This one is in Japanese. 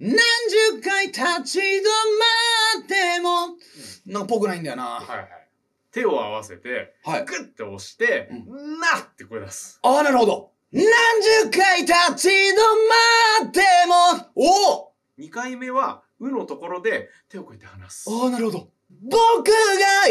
何十回立ち止まっても、なんかぽくないんだよな。はいはい。手を合わせて、はい、グッて押して、うん、なって声出す。ああ、なるほど。何十回立ち止まっても、おお !2 回目は、うのところで手をこうやって離す。ああ、なるほど。僕が